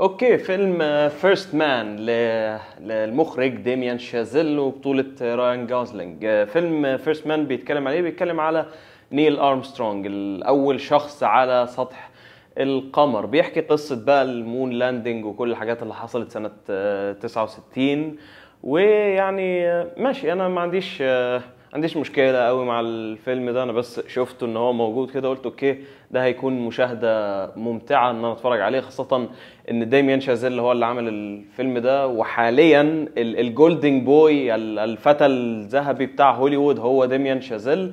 اوكي فيلم فيرست آه، مان للمخرج ديميان شازيل وبطولة آه، راين جوزلينج آه، فيلم فيرست مان بيتكلم عليه بيتكلم على نيل ارمسترونج الاول شخص على سطح القمر بيحكي قصة بقى المون لاندنج وكل الحاجات اللي حصلت سنة 69 ويعني ماشي انا ما عنديش عنديش مشكله قوي مع الفيلم ده انا بس شفته ان هو موجود كده قلت اوكي ده هيكون مشاهده ممتعه ان انا اتفرج عليه خاصه ان ديميان شازيل هو اللي عمل الفيلم ده وحاليا الجولدنج بوي الفتى الذهبي بتاع هوليوود هو ديميان شازيل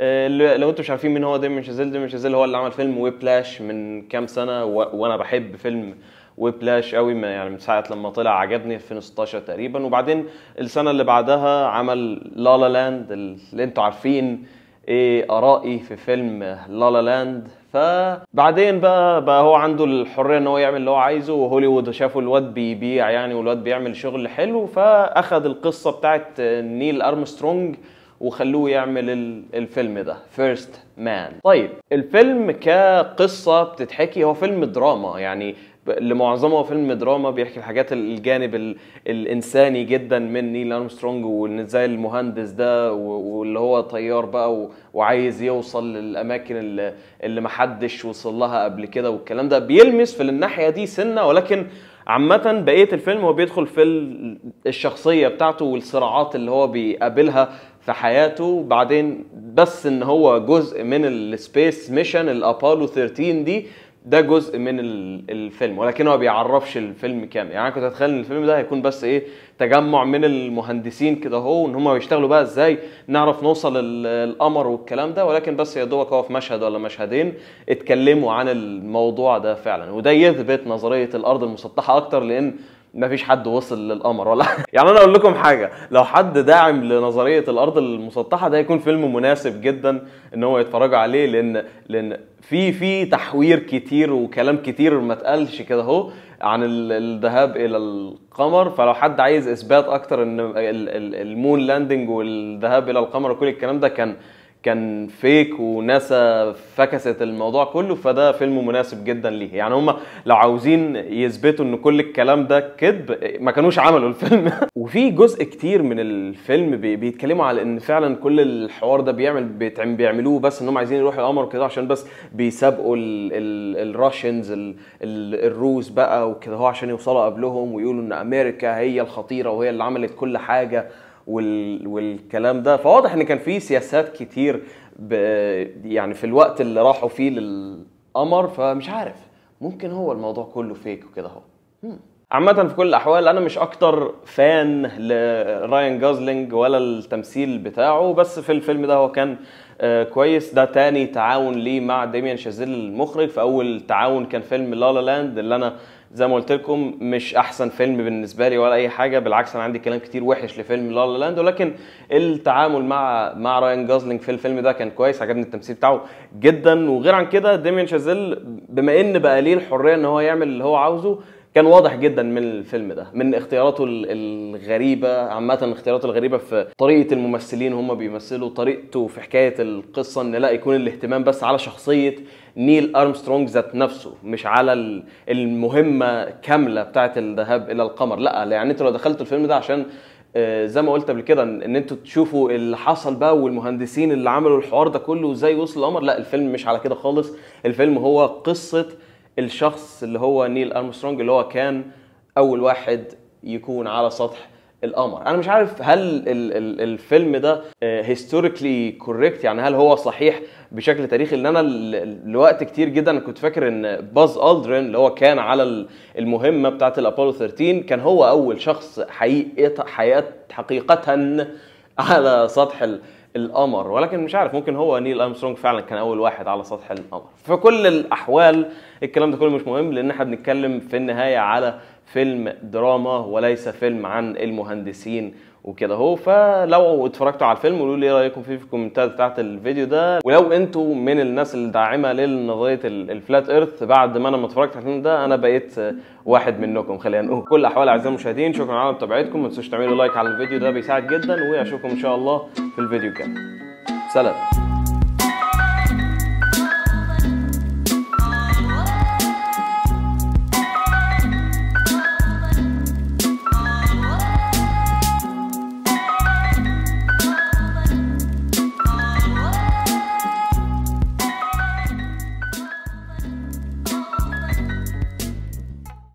آه، لو انتم مش عارفين مين هو ديميان شازيل ديميان شازيل هو اللي عمل فيلم ويبلاش من كام سنه وانا بحب فيلم وبلاش قوي يعني من ساعه لما طلع عجبني 2016 تقريبا وبعدين السنه اللي بعدها عمل لا لا لاند اللي انتوا عارفين ايه ارائي في فيلم لا لا لاند فبعدين بقى بقى هو عنده الحريه ان هو يعمل اللي هو عايزه وهوليوود شافوا الواد بيبيع يعني والواد بيعمل شغل حلو فاخذ القصه بتاعت نيل ارمسترونج وخلوه يعمل الفيلم ده فيرست مان طيب الفيلم كقصه بتتحكي هو فيلم دراما يعني اللي معظمه فيلم دراما بيحكي الحاجات الجانب الانساني جدا من نيل ارمسترونج وان ازاي المهندس ده واللي هو طيار بقى وعايز يوصل للاماكن اللي, ما حدش وصل لها قبل كده والكلام ده بيلمس في الناحيه دي سنه ولكن عامة بقية الفيلم هو بيدخل في الشخصية بتاعته والصراعات اللي هو بيقابلها في حياته بعدين بس ان هو جزء من السبيس ميشن الابولو 13 دي ده جزء من الفيلم ولكنه ما بيعرفش الفيلم كامل يعني انا كنت اتخيل ان الفيلم ده هيكون بس ايه تجمع من المهندسين كده اهو ان هم بيشتغلوا بقى ازاي نعرف نوصل القمر والكلام ده ولكن بس يا دوبك هو في مشهد ولا مشهدين اتكلموا عن الموضوع ده فعلا وده يثبت نظريه الارض المسطحه اكتر لان ما فيش حد وصل للقمر ولا يعني انا اقول لكم حاجه لو حد داعم لنظريه الارض المسطحه ده يكون فيلم مناسب جدا ان هو يتفرجوا عليه لان لان في في تحوير كتير وكلام كتير ما اتقالش كده اهو عن الذهاب الى القمر فلو حد عايز اثبات اكتر ان المون لاندنج والذهاب الى القمر وكل الكلام ده كان كان فيك وناسا فكست الموضوع كله فده فيلم مناسب جدا ليه يعني هم لو عاوزين يثبتوا ان كل الكلام ده كذب ما كانوش عملوا الفيلم وفي جزء كتير من الفيلم بيتكلموا على ان فعلا كل الحوار ده بيعمل بيعملوه بس ان هم عايزين يروحوا القمر وكده عشان بس بيسابقوا الراشنز الروس بقى وكده هو عشان يوصلوا قبلهم ويقولوا ان امريكا هي الخطيره وهي اللي عملت كل حاجه وال... والكلام ده فواضح ان كان في سياسات كتير ب... يعني في الوقت اللي راحوا فيه للقمر فمش عارف ممكن هو الموضوع كله فيك وكده اهو عامة في كل الأحوال أنا مش أكتر فان لراين جوزلينج ولا التمثيل بتاعه بس في الفيلم ده هو كان آه، كويس ده تاني تعاون ليه مع ديميان شازيل المخرج فأول تعاون كان فيلم لالا لاند اللي أنا زي ما قلت لكم مش احسن فيلم بالنسبه لي ولا اي حاجه بالعكس انا عندي كلام كتير وحش لفيلم لا لا لاند ولكن التعامل مع مع راين جازلينج في الفيلم ده كان كويس عجبني التمثيل بتاعه جدا وغير عن كده ديميان شازيل بما ان بقى ليه الحريه ان هو يعمل اللي هو عاوزه كان واضح جدا من الفيلم ده من اختياراته الغريبه عامه اختياراته الغريبه في طريقه الممثلين هم بيمثلوا طريقته في حكايه القصه ان لا يكون الاهتمام بس على شخصيه نيل ارمسترونج ذات نفسه مش على المهمه كامله بتاعه الذهاب الى القمر لا يعني انتوا لو دخلتوا الفيلم ده عشان آه، زي ما قلت قبل كده ان انتوا تشوفوا اللي حصل بقى والمهندسين اللي عملوا الحوار ده كله وازاي وصل القمر لا الفيلم مش على كده خالص الفيلم هو قصه الشخص اللي هو نيل ارمسترونج اللي هو كان اول واحد يكون على سطح القمر انا مش عارف هل الفيلم ده هيستوريكلي آه، كوريكت يعني هل هو صحيح بشكل تاريخي لان انا لوقت كتير جدا كنت فاكر ان باز الدرين اللي هو كان على المهمه بتاعه الابولو 13 كان هو اول شخص حقيقه حقيقه حقيقه على سطح القمر ولكن مش عارف ممكن هو نيل ارمسترونج فعلا كان اول واحد على سطح القمر في كل الاحوال الكلام ده كله مش مهم لان احنا بنتكلم في النهايه على فيلم دراما وليس فيلم عن المهندسين وكده هو فلو اتفرجتوا على الفيلم قولوا لي ايه رايكم فيه في الكومنتات بتاعت الفيديو ده ولو انتوا من الناس الداعمه لنظريه الفلات ايرث بعد ما انا ما اتفرجت على الفيلم ده انا بقيت واحد منكم خلينا نقول كل الاحوال اعزائي المشاهدين شكرا على متابعتكم ما تنسوش تعملوا لايك على الفيديو ده بيساعد جدا واشوفكم ان شاء الله في الفيديو الجاي سلام